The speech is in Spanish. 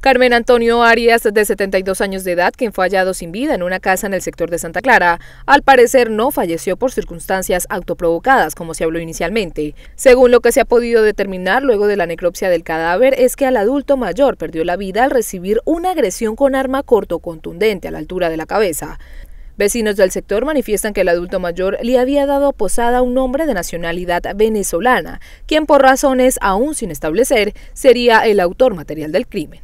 Carmen Antonio Arias, de 72 años de edad, quien fue hallado sin vida en una casa en el sector de Santa Clara, al parecer no falleció por circunstancias autoprovocadas, como se habló inicialmente. Según lo que se ha podido determinar luego de la necropsia del cadáver, es que al adulto mayor perdió la vida al recibir una agresión con arma corto contundente a la altura de la cabeza. Vecinos del sector manifiestan que el adulto mayor le había dado posada a un hombre de nacionalidad venezolana, quien por razones aún sin establecer sería el autor material del crimen.